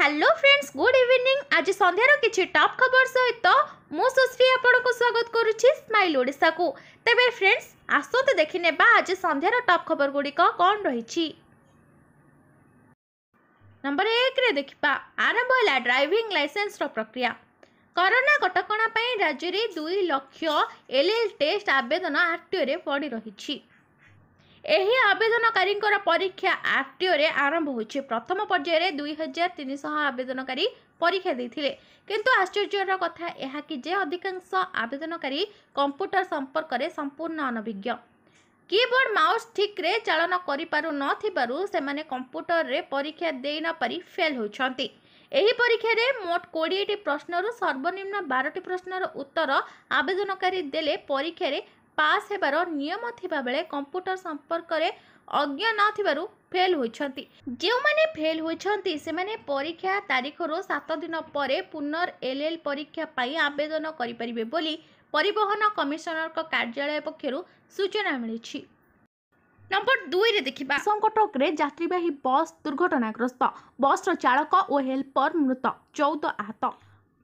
hello friends good evening আজ সন্ধ্যার কিছু টপ খবর সহিত মু সুশ্রী আপনার স্বাগত করুছি স্মাইল ওড়শা কু তেবে ফ্রেন্ডস আসন্তু দেখি নেবা আজ সন্ধ্যার টপ খবর গুড়ি কণ রয়েছে নম্বর একরে দেখিবা আরম্ভ হল ড্রাইভিং লাইসেন্সর প্রক্রিয়া କରୋନା କଟକଣା ପାଇଁ ରାଜ୍ୟରେ ଦୁଇ ଲକ୍ଷ ଏଲ୍ଏଲ୍ ଟେଷ୍ଟ ଆବେଦନ ଆର୍ଟିଓରେ ପଡ଼ି ରହିଛି ଏହି ଆବେଦନକାରୀଙ୍କର ପରୀକ୍ଷା ଆର୍ଟିଓରେ ଆରମ୍ଭ ହୋଇଛି ପ୍ରଥମ ପର୍ଯ୍ୟାୟରେ ଦୁଇ ହଜାର ତିନିଶହ ଆବେଦନକାରୀ ପରୀକ୍ଷା ଦେଇଥିଲେ କିନ୍ତୁ ଆଶ୍ଚର୍ଯ୍ୟର କଥା ଏହାକି ଯେ ଅଧିକାଂଶ ଆବେଦନକାରୀ କମ୍ପ୍ୟୁଟର ସମ୍ପର୍କରେ ସମ୍ପୂର୍ଣ୍ଣ ଅନଭିଜ୍ଞ କିବୋର୍ଡ ମାଉସ୍ ଠିକ୍ରେ ଚାଳନ କରିପାରୁନଥିବାରୁ ସେମାନେ କମ୍ପ୍ୟୁଟରରେ ପରୀକ୍ଷା ଦେଇ ନପାରି ଫେଲ୍ ହେଉଛନ୍ତି ଏହି ପରୀକ୍ଷାରେ ମୋଟ କୋଡ଼ିଏଟି ପ୍ରଶ୍ନରୁ ସର୍ବନିମ୍ନ ବାରଟି ପ୍ରଶ୍ନର ଉତ୍ତର ଆବେଦନକାରୀ ଦେଲେ ପରୀକ୍ଷାରେ ପାସ୍ ହେବାର ନିୟମ ଥିବାବେଳେ କମ୍ପ୍ୟୁଟର ସମ୍ପର୍କରେ ଅଜ୍ଞ ନଥିବାରୁ ଫେଲ୍ ହୋଇଛନ୍ତି ଯେଉଁମାନେ ଫେଲ୍ ହୋଇଛନ୍ତି ସେମାନେ ପରୀକ୍ଷା ତାରିଖରୁ ସାତ ଦିନ ପରେ ପୁନର୍ ଏଲ୍ ଏଲ୍ ପରୀକ୍ଷା ପାଇଁ ଆବେଦନ କରିପାରିବେ ବୋଲି ପରିବହନ କମିଶନରଙ୍କ କାର୍ଯ୍ୟାଳୟ ପକ୍ଷରୁ ସୂଚନା ମିଳିଛି ନମ୍ବର ଦୁଇରେ ଦେଖିବା ସଙ୍କଟକରେ ଯାତ୍ରୀବାହୀ ବସ୍ ଦୁର୍ଘଟଣାଗ୍ରସ୍ତ ବସ୍ର ଚାଳକ ଓ ହେଲ୍ପର ମୃତ ଚଉଦ ଆହତ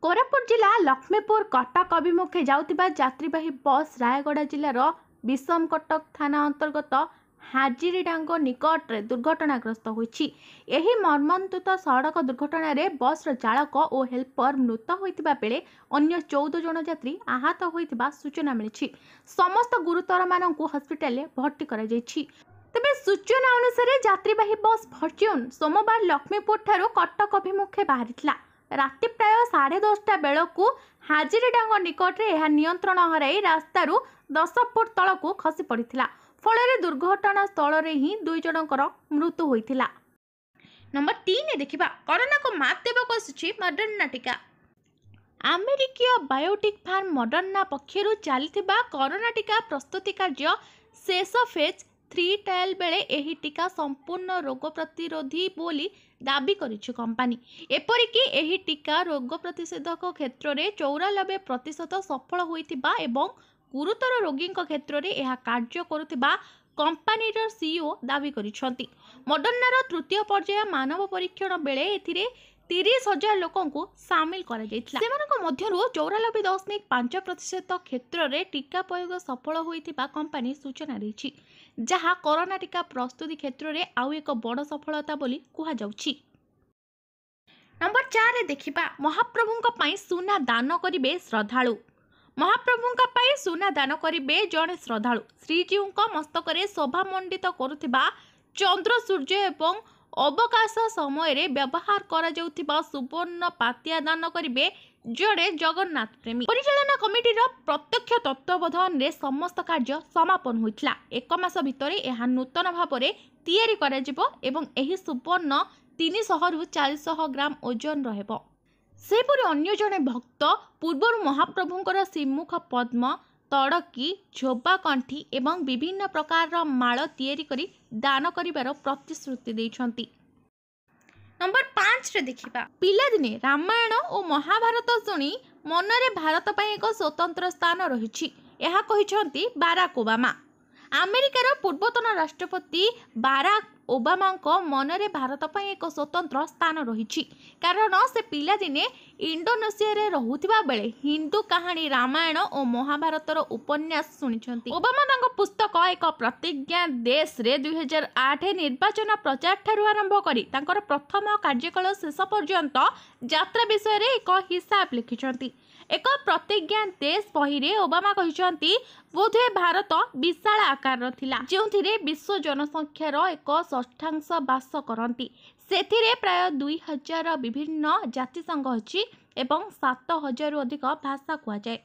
କୋରାପୁଟ ଜିଲ୍ଲା ଲକ୍ଷ୍ମୀପୁର କଟକ ଅଭିମୁଖେ ଯାଉଥିବା ଯାତ୍ରୀବାହୀ ବସ୍ ରାୟଗଡ଼ା ଜିଲ୍ଲାର ବିଷମ କଟକ ଥାନା ଅନ୍ତର୍ଗତ ହାଜିରିଡାଙ୍ଗ ନିକଟରେ ଦୁର୍ଘଟଣାଗ୍ରସ୍ତ ହୋଇଛି ଏହି ମର୍ମନ୍ତୁତ ସଡ଼କ ଦୁର୍ଘଟଣାରେ ବସ୍ର ଚାଳକ ଓ ହେଲ୍ପର ମୃତ ହୋଇଥିବା ବେଳେ ଅନ୍ୟ ଚଉଦ ଜଣ ଯାତ୍ରୀ ଆହତ ହୋଇଥିବା ସୂଚନା ମିଳିଛି ସମସ୍ତ ଗୁରୁତରମାନଙ୍କୁ ହସ୍ପିଟାଲରେ ଭର୍ତ୍ତି କରାଯାଇଛି ତେବେ ସୂଚନା ଅନୁସାରେ ଯାତ୍ରୀବାହୀ ବସ୍ ଭର୍ଚ୍ୟୁନ୍ ସୋମବାର ଲକ୍ଷ୍ମୀପୁରଠାରୁ କଟକ ଅଭିମୁଖେ ବାହାରିଥିଲା ରାତି ପ୍ରାୟ ସାଢ଼େ ଦଶଟା ବେଳକୁ ହାଜିରିଡାଙ୍ଗ ନିକଟରେ ଏହା ନିୟନ୍ତ୍ରଣ ହରାଇ ରାସ୍ତାରୁ ଦଶ ଫୁଟ ତଳକୁ ଖସି ପଡ଼ିଥିଲା ଫଳରେ ଦୁର୍ଘଟଣା ସ୍ଥଳରେ ହିଁ ଦୁଇ ଜଣଙ୍କର ମୃତ୍ୟୁ ହୋଇଥିଲା ନମ୍ବର ତିନି ଦେଖିବା କରୋନାକୁ ମାତ ଦେବାକୁ ଆସୁଛି ମଡର୍ଣ୍ଣା ଟୀକା ଆମେରିକୀୟ ବାୟୋଟିକ୍ ଫାର୍ମ ମଡର୍ଣ୍ଣା ପକ୍ଷରୁ ଚାଲିଥିବା କରୋନା ଟୀକା ପ୍ରସ୍ତୁତି କାର୍ଯ୍ୟ ଶେଷ ଫେଜ୍ ଥ୍ରୀ ଟ୍ରାଏଲ୍ ବେଳେ ଏହି ଟୀକା ସମ୍ପୂର୍ଣ୍ଣ ରୋଗ ପ୍ରତିରୋଧୀ ବୋଲି ଦାବି କରିଛି କମ୍ପାନୀ ଏପରିକି ଏହି ଟୀକା ରୋଗ ପ୍ରତିଷେଧକ କ୍ଷେତ୍ରରେ ଚଉରାନବେ ପ୍ରତିଶତ ସଫଳ ହୋଇଥିବା ଏବଂ ଗୁରୁତର ରୋଗୀଙ୍କ କ୍ଷେତ୍ରରେ ଏହା କାର୍ଯ୍ୟ କରୁଥିବା କମ୍ପାନୀର ସିଇଓ ଦାବି କରିଛନ୍ତି ମଡର୍ଣ୍ଣାର ତୃତୀୟ ପର୍ଯ୍ୟାୟ ମାନବ ପରୀକ୍ଷଣ ବେଳେ ଏଥିରେ ତିରିଶ ହଜାର ଲୋକଙ୍କୁ ସାମିଲ କରାଯାଇଥିଲା ସେମାନଙ୍କ ମଧ୍ୟରୁ ଚଉରାନବେ ଦଶମିକ ପାଞ୍ଚ ପ୍ରତିଶତ କ୍ଷେତ୍ରରେ ଟିକା ପ୍ରୟୋଗ ସଫଳ ହୋଇଥିବା କମ୍ପାନୀ ସୂଚନା ଦେଇଛି ଯାହା କରୋନା ଟିକା ପ୍ରସ୍ତୁତି କ୍ଷେତ୍ରରେ ଆଉ ଏକ ବଡ଼ ସଫଳତା ବୋଲି କୁହାଯାଉଛି ନମ୍ବର ଚାରିରେ ଦେଖିବା ମହାପ୍ରଭୁଙ୍କ ପାଇଁ ସୁନା ଦାନ କରିବେ ଶ୍ରଦ୍ଧାଳୁ ମହାପ୍ରଭୁଙ୍କ ପାଇଁ ସୁନା ଦାନ କରିବେ ଜଣେ ଶ୍ରଦ୍ଧାଳୁ ଶ୍ରୀଜୀଉଙ୍କ ମସ୍ତକରେ ଶୋଭାମଣ୍ଡିତ କରୁଥିବା ଚନ୍ଦ୍ର ସୂର୍ଯ୍ୟ ଏବଂ ଅବକାଶ ସମୟରେ ବ୍ୟବହାର କରାଯାଉଥିବା ସୁବର୍ଣ୍ଣ ପାତିଆ ଦାନ କରିବେ ଜଣେ ଜଗନ୍ନାଥ ପ୍ରେମୀ ପରିଚାଳନା କମିଟିର ପ୍ରତ୍ୟକ୍ଷ ତତ୍ତ୍ୱାବଧାନରେ ସମସ୍ତ କାର୍ଯ୍ୟ ସମାପନ ହୋଇଥିଲା ଏକ ମାସ ଭିତରେ ଏହା ନୂତନ ଭାବରେ ତିଆରି କରାଯିବ ଏବଂ ଏହି ସୁବର୍ଣ୍ଣ ତିନିଶହରୁ ଚାରିଶହ ଗ୍ରାମ ଓଜନ ରହିବ ସେହିପରି ଅନ୍ୟ ଜଣେ ଭକ୍ତ ପୂର୍ବରୁ ମହାପ୍ରଭୁଙ୍କର ଶ୍ରୀମୁଖ ପଦ୍ମ ତଡ଼କି ଝୋବା କଣ୍ଠି ଏବଂ ବିଭିନ୍ନ ପ୍ରକାରର ମାଳ ତିଆରି କରି ଦାନ କରିବାର ପ୍ରତିଶ୍ରୁତି ଦେଇଛନ୍ତି ନମ୍ବର ପାଞ୍ଚରେ ଦେଖିବା ପିଲାଦିନେ ରାମାୟଣ ଓ ମହାଭାରତ ଶୁଣି ମନରେ ଭାରତ ପାଇଁ ଏକ ସ୍ୱତନ୍ତ୍ର ସ୍ଥାନ ରହିଛି ଏହା କହିଛନ୍ତି ବାରାକ ଓବାମା ଆମେରିକାର ପୂର୍ବତନ ରାଷ୍ଟ୍ରପତି ବାରାକ ଓବାମାଙ୍କ ମନରେ ଭାରତ ପାଇଁ ଏକ ସ୍ୱତନ୍ତ୍ର ସ୍ଥାନ ରହିଛି କାରଣ ସେ ପିଲାଦିନେ ଇଣ୍ଡୋନେସିଆରେ ରହୁଥିବା ବେଳେ ହିନ୍ଦୁ କାହାଣୀ ରାମାୟଣ ଓ ମହାଭାରତର ଉପନ୍ୟାସ ଶୁଣିଛନ୍ତି ଓବାମା ତାଙ୍କ ପୁସ୍ତକ ଏକ ପ୍ରତିଜ୍ଞା ଦେଶରେ ଦୁଇ ହଜାର ଆଠ ନିର୍ବାଚନ ପ୍ରଚାର ଠାରୁ ଆରମ୍ଭ କରି ତାଙ୍କର ପ୍ରଥମ କାର୍ଯ୍ୟକାଳ ଶେଷ ପର୍ଯ୍ୟନ୍ତ ଯାତ୍ରା ବିଷୟରେ ଏକ ହିସାବ ଲେଖିଛନ୍ତି ଏକ ପ୍ରତିଜ୍ଞା ଦେଶ ବହିରେ ଓବାମା କହିଛନ୍ତି ବୋଧହୁଏ ଭାରତ ବିଶାଳ ଆକାରର ଥିଲା ଯେଉଁଥିରେ ବିଶ୍ୱ ଜନସଂଖ୍ୟାର ଏକ ଷଷ୍ଠାଂଶ ବାସ କରନ୍ତି ସେଥିରେ ପ୍ରାୟ ଦୁଇ ହଜାର ବିଭିନ୍ନ ଜାତିସଂଘ ଅଛି ଏବଂ ସାତ ହଜାରରୁ ଅଧିକ ଭାଷା କୁହାଯାଏ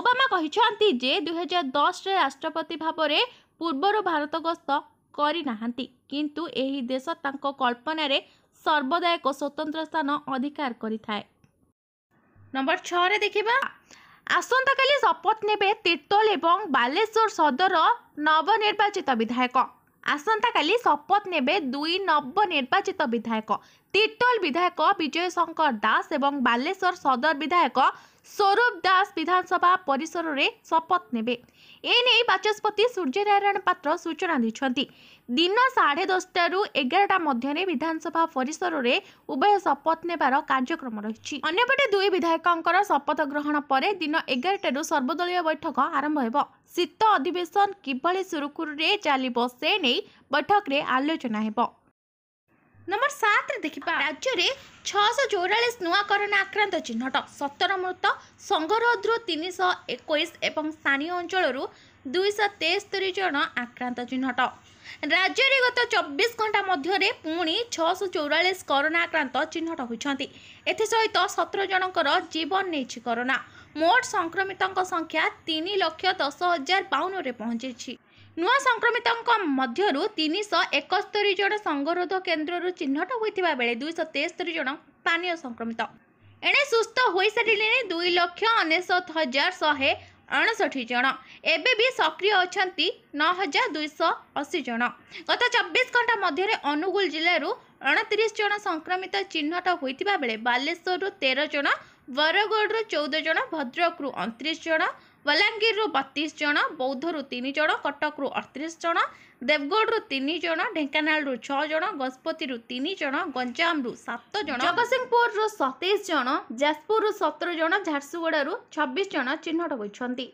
ଓବାମା କହିଛନ୍ତି ଯେ ଦୁଇହଜାର ଦଶରେ ରାଷ୍ଟ୍ରପତି ଭାବରେ ପୂର୍ବରୁ ଭାରତ ଗସ୍ତ କରିନାହାନ୍ତି କିନ୍ତୁ ଏହି ଦେଶ ତାଙ୍କ କଳ୍ପନାରେ ସର୍ବଦା ଏକ ସ୍ୱତନ୍ତ୍ର ସ୍ଥାନ ଅଧିକାର କରିଥାଏ ନମ୍ବର ଛଅରେ ଦେଖିବା ଆସନ୍ତାକାଲି ଶପଥ ନେବେ ତିର୍ତ୍ତୋଲ ଏବଂ ବାଲେଶ୍ୱର ସଦର ନବନିର୍ବାଚିତ ବିଧାୟକ ଆସନ୍ତାକାଲି ଶପଥ ନେବେ ଦୁଇ ନବନିର୍ବାଚିତ ବିଧାୟକ ତିର୍ତ୍ତୋଲ ବିଧାୟକ ବିଜୟ ଶଙ୍କର ଦାସ ଏବଂ ବାଲେଶ୍ୱର ସଦର ବିଧାୟକ ସୌରଭ ଦାସ ବିଧାନସଭା ପରିସରରେ ଶପଥ ନେବେ ଏ ନେଇ ବାଚସ୍ପତି ସୂର୍ଯ୍ୟନାରାୟଣ ପାତ୍ର ସୂଚନା ଦେଇଛନ୍ତି ଦିନ ସାଢ଼େ ଦଶଟାରୁ ଏଗାରଟା ମଧ୍ୟରେ ବିଧାନସଭା ପରିସରରେ ଉଭୟ ଶପଥ ନେବାର କାର୍ଯ୍ୟକ୍ରମ ରହିଛି ଅନ୍ୟପଟେ ଦୁଇ ବିଧାୟକଙ୍କର ଶପଥ ଗ୍ରହଣ ପରେ ଦିନ ଏଗାରଟାରୁ ସର୍ବଦଳୀୟ ବୈଠକ ଆରମ୍ଭ ହେବ ଶୀତ ଅଧିବେଶନ କିଭଳି ସୁରୁଖୁରୁରେ ଚାଲିବ ସେ ନେଇ ବୈଠକରେ ଆଲୋଚନା ହେବ ନମ୍ବର ସାତରେ ଦେଖିବା ରାଜ୍ୟରେ ଛଅଶହ ଚଉରାଳିଶ ନୂଆ କରୋନା ଆକ୍ରାନ୍ତ ଚିହ୍ନଟ ସତର ମୃତ ସଂଘରୋଧରୁ ତିନିଶହ ଏକୋଇଶ ଏବଂ ସ୍ଥାନୀୟ ଅଞ୍ଚଳରୁ ଦୁଇଶହ ତେସ୍ତରୀ ଜଣ ଆକ୍ରାନ୍ତ ଚିହ୍ନଟ ରାଜ୍ୟରେ ଗତ ଚବିଶ ଘଣ୍ଟା ମଧ୍ୟରେ ପୁଣି ଛଅଶହ ଚଉରାଳିଶ କରୋନା ଆକ୍ରାନ୍ତ ଚିହ୍ନଟ ହୋଇଛନ୍ତି ଏଥିସହିତ ସତର ଜଣଙ୍କର ଜୀବନ ନେଇଛି କରୋନା ମୋଟ ସଂକ୍ରମିତଙ୍କ ସଂଖ୍ୟା ତିନି ଲକ୍ଷ ଦଶ ହଜାର ବାଉନରେ ପହଞ୍ଚିଛି ନୂଆ ସଂକ୍ରମିତଙ୍କ ମଧ୍ୟରୁ ତିନିଶହ ଏକସ୍ତରି ଜଣ ସଙ୍ଗରୋଧ କେନ୍ଦ୍ରରୁ ଚିହ୍ନଟ ହୋଇଥିବା ବେଳେ ଦୁଇଶହ ତେସ୍ତରି ଜଣ ସ୍ଥାନୀୟ ସଂକ୍ରମିତ ଏଣେ ସୁସ୍ଥ ହୋଇସାରିଲେଣି ଦୁଇ ଲକ୍ଷ ଅନେଶତ ହଜାର ଶହେ ଅଣଷଠି ଜଣ ଏବେ ବି ସକ୍ରିୟ ଅଛନ୍ତି ନଅ ହଜାର ଦୁଇଶହ ଅଶୀ ଜଣ ଗତ ଚବିଶ ଘଣ୍ଟା ମଧ୍ୟରେ ଅନୁଗୁଳ ଜିଲ୍ଲାରୁ ଅଣତିରିଶ ଜଣ ସଂକ୍ରମିତ ଚିହ୍ନଟ ହୋଇଥିବା ବେଳେ ବାଲେଶ୍ୱରରୁ ତେର ଜଣ ବରଗଡ଼ରୁ ଚଉଦ ଜଣ ଭଦ୍ରକରୁ ଅଣତିରିଶ ଜଣ ବଲାଙ୍ଗୀରରୁ ବତିଶ ଜଣ ବୌଦ୍ଧରୁ ତିନି ଜଣ କଟକରୁ ଅଠତିରିଶ ଜଣ ଦେବଗଡ଼ରୁ ତିନି ଜଣ ଢେଙ୍କାନାଳରୁ ଛଅ ଜଣ ଗଜପତିରୁ ତିନି ଜଣ ଗଞ୍ଜାମରୁ ସାତ ଜଣ ଜଗତସିଂହପୁରରୁ ସତେଇଶ ଜଣ ଯାଜପୁରରୁ ସତର ଜଣ ଝାରସୁଗୁଡ଼ାରୁ ଛବିଶ ଜଣ ଚିହ୍ନଟ ହୋଇଛନ୍ତି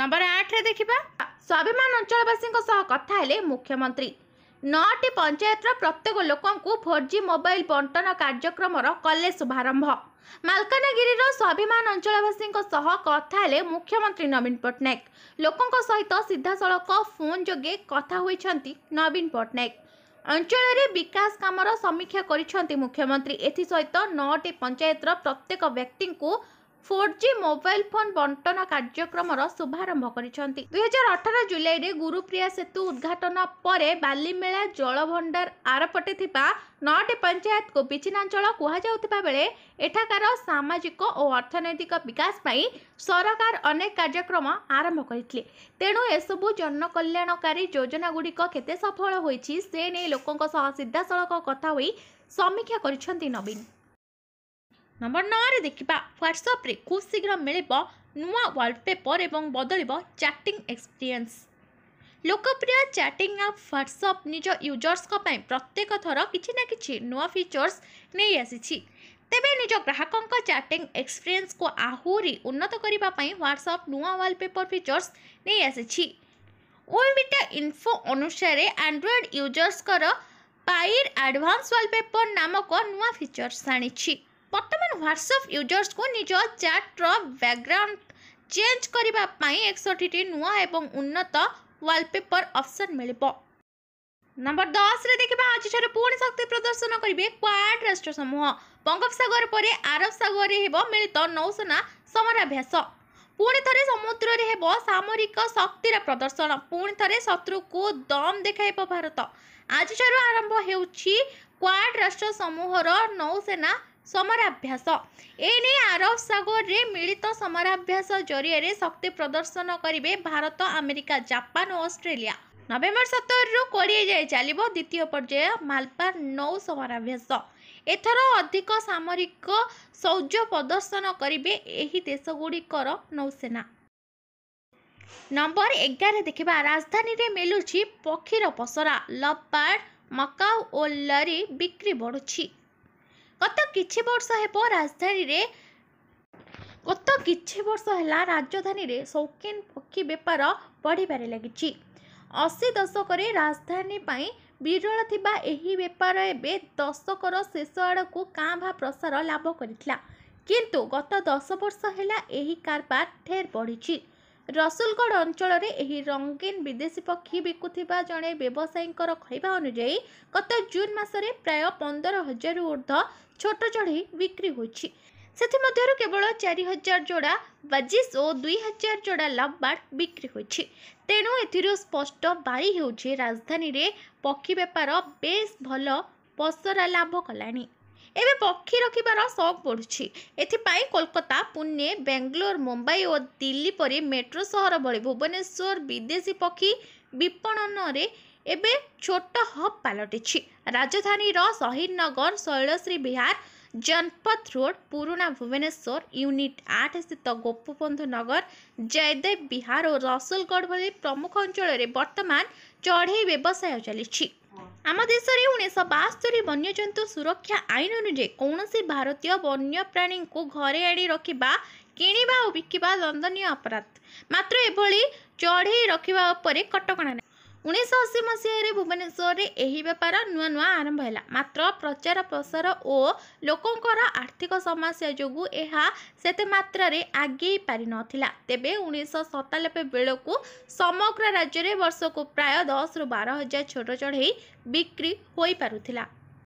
ନମ୍ବର ଆଠରେ ଦେଖିବା ସ୍ୱାଭିମାନ ଅଞ୍ଚଳବାସୀଙ୍କ ସହ କଥା ହେଲେ ମୁଖ୍ୟମନ୍ତ୍ରୀ ନଅଟି ପଞ୍ଚାୟତର ପ୍ରତ୍ୟେକ ଲୋକଙ୍କୁ ଫୋର୍ ଜି ମୋବାଇଲ୍ ବଣ୍ଟନ କାର୍ଯ୍ୟକ୍ରମର କଲେ ଶୁଭାରମ୍ଭ ମାଲକାନଗିରିର ସ୍ୱାଭିମାନ ଅଞ୍ଚଳବାସୀଙ୍କ ସହ କଥା ହେଲେ ମୁଖ୍ୟମନ୍ତ୍ରୀ ନବୀନ ପଟ୍ଟନାୟକ ଲୋକଙ୍କ ସହିତ ସିଧାସଳଖ ଫୋନ୍ ଯୋଗେ କଥା ହୋଇଛନ୍ତି ନବୀନ ପଟ୍ଟନାୟକ ଅଞ୍ଚଳରେ ବିକାଶ କାମର ସମୀକ୍ଷା କରିଛନ୍ତି ମୁଖ୍ୟମନ୍ତ୍ରୀ ଏଥିସହିତ ନଅଟି ପଞ୍ଚାୟତର ପ୍ରତ୍ୟେକ ବ୍ୟକ୍ତିଙ୍କୁ ଫୋର୍ ଜି ମୋବାଇଲ୍ ଫୋନ୍ ବଣ୍ଟନ କାର୍ଯ୍ୟକ୍ରମର ଶୁଭାରମ୍ଭ କରିଛନ୍ତି ଦୁଇହଜାର ଅଠର ଜୁଲାଇରେ ଗୁରୁପ୍ରିୟା ସେତୁ ଉଦ୍ଘାଟନ ପରେ ବାଲିମେଳା ଜଳଭଣ୍ଡାର ଆରପଟେ ଥିବା ନଅଟି ପଞ୍ଚାୟତକୁ ବିଚ୍ଛିନ୍ନାଞ୍ଚଳ କୁହାଯାଉଥିବା ବେଳେ ଏଠାକାର ସାମାଜିକ ଓ ଅର୍ଥନୈତିକ ବିକାଶ ପାଇଁ ସରକାର ଅନେକ କାର୍ଯ୍ୟକ୍ରମ ଆରମ୍ଭ କରିଥିଲେ ତେଣୁ ଏସବୁ ଜନକଲ୍ୟାଣକାରୀ ଯୋଜନାଗୁଡ଼ିକ କେତେ ସଫଳ ହୋଇଛି ସେ ନେଇ ଲୋକଙ୍କ ସହ ସିଧାସଳଖ କଥା ହୋଇ ସମୀକ୍ଷା କରିଛନ୍ତି ନବୀନ ନମ୍ବର ନଅରେ ଦେଖିବା ହ୍ୱାଟ୍ସଆପ୍ରେ ଖୁବ୍ ଶୀଘ୍ର ମିଳିବ ନୂଆ ୱାଲପେପର୍ ଏବଂ ବଦଳିବ ଚାଟିଂ ଏକ୍ସପିରିଏନ୍ସ ଲୋକପ୍ରିୟ ଚାଟିଂ ଆପ୍ ହ୍ୱାଟ୍ସଆପ୍ ନିଜ ୟୁଜର୍ସଙ୍କ ପାଇଁ ପ୍ରତ୍ୟେକ ଥର କିଛି ନା କିଛି ନୂଆ ଫିଚର୍ସ ନେଇ ଆସିଛି ତେବେ ନିଜ ଗ୍ରାହକଙ୍କ ଚାଟିଂ ଏକ୍ସପିରିଏନ୍ସକୁ ଆହୁରି ଉନ୍ନତ କରିବା ପାଇଁ ହ୍ୱାଟ୍ସଆପ୍ ନୂଆ ୱାଲପେପର୍ ଫିଚର୍ସ ନେଇ ଆସିଛି ଓଏବିଟା ଇନ୍ଫୋ ଅନୁସାରେ ଆଣ୍ଡ୍ରଏଡ଼୍ ୟୁଜର୍ସଙ୍କର ପାଇର୍ ଆଡ଼ଭାନ୍ସ ୱାଲପେପର୍ ନାମକ ନୂଆ ଫିଚର୍ସ ଆଣିଛି ବର୍ତ୍ତମାନ ହ୍ୱାଟ୍ସଆପ୍ ୟୁଜର୍ସକୁ ନିଜ ଚାଟ୍ର ବ୍ୟାକ୍ଗ୍ରାଉଣ୍ଡ ଚେଞ୍ଜ କରିବା ପାଇଁ ଏକଷଠିଟି ନୂଆ ଏବଂ ଉନ୍ନତ ୱାଲପେପର ଅପସନ୍ ମିଳିବ ନମ୍ବର ଦଶରେ ଦେଖିବା ଆଜିଠାରୁ ପୁଣି ଶକ୍ତି ପ୍ରଦର୍ଶନ କରିବେ କ୍ୱାଡ୍ ରାଷ୍ଟ୍ର ସମୂହ ବଙ୍ଗୋପସାଗର ପରେ ଆରବ ସାଗରରେ ହେବ ମିଳିତ ନୌସେନା ସମରାଭ୍ୟାସ ପୁଣି ଥରେ ସମୁଦ୍ରରେ ହେବ ସାମରିକ ଶକ୍ତିର ପ୍ରଦର୍ଶନ ପୁଣି ଥରେ ଶତ୍ରୁକୁ ଦମ୍ ଦେଖାଇବ ଭାରତ ଆଜିଠାରୁ ଆରମ୍ଭ ହେଉଛି କ୍ୱାଡ୍ ରାଷ୍ଟ୍ର ସମୂହର ନୌସେନା ସମରାଭ୍ୟାସ ଏନେଇ ଆରବ ସାଗରରେ ମିଳିତ ସମରାଭ୍ୟାସ ଜରିଆରେ ଶକ୍ତି ପ୍ରଦର୍ଶନ କରିବେ ଭାରତ ଆମେରିକା ଜାପାନ ଓ ଅଷ୍ଟ୍ରେଲିଆ ନଭେମ୍ବର ସତରରୁ କୋଡ଼ିଏ ଯାଏଁ ଚାଲିବ ଦ୍ୱିତୀୟ ପର୍ଯ୍ୟାୟ ମାଲପା ନୌ ସମରାଭ୍ୟାସ ଏଥର ଅଧିକ ସାମରିକ ଶୌର୍ଯ୍ୟ ପ୍ରଦର୍ଶନ କରିବେ ଏହି ଦେଶଗୁଡ଼ିକର ନୌସେନା ନମ୍ବର ଏଗାର ଦେଖିବା ରାଜଧାନୀରେ ମିଳୁଛି ପକ୍ଷୀର ପସରା ଲପାର୍ଡ ମକାଉ ଓ ଲରି ବିକ୍ରି ବଢ଼ୁଛି ଗତ କିଛି ବର୍ଷ ହେବ ରାଜଧାନୀରେ ଗତ କିଛି ବର୍ଷ ହେଲା ରାଜଧାନୀରେ ସୌକିନ ପକ୍ଷୀ ବେପାର ବଢ଼ିବାରେ ଲାଗିଛି ଅଶୀ ଦଶକରେ ରାଜଧାନୀ ପାଇଁ ବିରଳ ଥିବା ଏହି ବେପାର ଏବେ ଦଶକର ଶେଷ ଆଡ଼କୁ କାଁ ଭା ପ୍ରସାର ଲାଭ କରିଥିଲା କିନ୍ତୁ ଗତ ଦଶ ବର୍ଷ ହେଲା ଏହି କାରବାର ଢେର ବଢ଼ିଛି ରସୁଲଗଡ଼ ଅଞ୍ଚଳରେ ଏହି ରଙ୍ଗୀନ ବିଦେଶୀ ପକ୍ଷୀ ବିକୁଥିବା ଜଣେ ବ୍ୟବସାୟୀଙ୍କର କହିବା ଅନୁଯାୟୀ ଗତ ଜୁନ୍ ମାସରେ ପ୍ରାୟ ପନ୍ଦର ହଜାରରୁ ଉର୍ଦ୍ଧ୍ୱ ଛୋଟ ଚଢ଼େଇ ବିକ୍ରି ହୋଇଛି ସେଥିମଧ୍ୟରୁ କେବଳ ଚାରି ହଜାର ଯୋଡ଼ା ବାଜିସ୍ ଓ ଦୁଇ ହଜାର ଯୋଡ଼ା ଲଭବାର୍ଡ଼ ବିକ୍ରି ହୋଇଛି ତେଣୁ ଏଥିରୁ ସ୍ପଷ୍ଟ ବାରି ହେଉଛି ରାଜଧାନୀରେ ପକ୍ଷୀ ବେପାର ବେଶ୍ ଭଲ ପସରା ଲାଭ କଲାଣି ଏବେ ପକ୍ଷୀ ରଖିବାର ସଉକ ବଢ଼ୁଛି ଏଥିପାଇଁ କୋଲକାତା ପୁନେ ବେଙ୍ଗଲୋର ମୁମ୍ବାଇ ଓ ଦିଲ୍ଲୀ ପରି ମେଟ୍ରୋ ସହର ଭଳି ଭୁବନେଶ୍ୱର ବିଦେଶୀ ପକ୍ଷୀ ବିପଣନରେ ଏବେ ଛୋଟ ହବ୍ ପାଲଟିଛି ରାଜଧାନୀର ସହିଦନଗର ଶୈଳଶ୍ରୀ ବିହାର ଜନପଥ ରୋଡ଼୍ ପୁରୁଣା ଭୁବନେଶ୍ୱର ୟୁନିଟ୍ ଆଠ ସ୍ଥିତ गोपबन्धु नगर जयदेव बिहार ओ रसलगड भଳି प्रमुख ଅଞ୍ଚଳରେ ବର୍ତ୍ତମାନ ଚଢ଼େଇ ବ୍ୟବସାୟ ଚାଲିଛି ଆମ ଦେଶରେ ଉଣେଇଶହ ବାସ୍ତରୀ ବନ୍ୟଜନ୍ତୁ ସୁରକ୍ଷା ଆଇନ ଅନୁଯାୟୀ କୌଣସି ଭାରତୀୟ ବନ୍ୟପ୍ରାଣୀଙ୍କୁ ଘରେ ଆଣି ରଖିବା କିଣିବା ଓ ବିକିବା ଦଣ୍ଡନୀୟ ଅପରାଧ ମାତ୍ର ଏଭଳି ଚଢ଼େଇ ରଖିବା ଉପରେ କଟକଣା ନାହିଁ ଉଣେଇଶହ ଅଶୀ ମସିହାରେ ଭୁବନେଶ୍ୱରରେ ଏହି ବେପାର ନୂଆ ନୂଆ ଆରମ୍ଭ ହେଲା ମାତ୍ର ପ୍ରଚାର ପ୍ରସାର ଓ ଲୋକଙ୍କର ଆର୍ଥିକ ସମସ୍ୟା ଯୋଗୁଁ ଏହା ସେତେ ମାତ୍ରାରେ ଆଗେଇ ପାରିନଥିଲା ତେବେ ଉଣେଇଶହ ସତାନବେ ବେଳକୁ ସମଗ୍ର ରାଜ୍ୟରେ ବର୍ଷକୁ ପ୍ରାୟ ଦଶରୁ ବାର ହଜାର ଛୋଟ ଚଢ଼େଇ ବିକ୍ରି ହୋଇପାରୁଥିଲା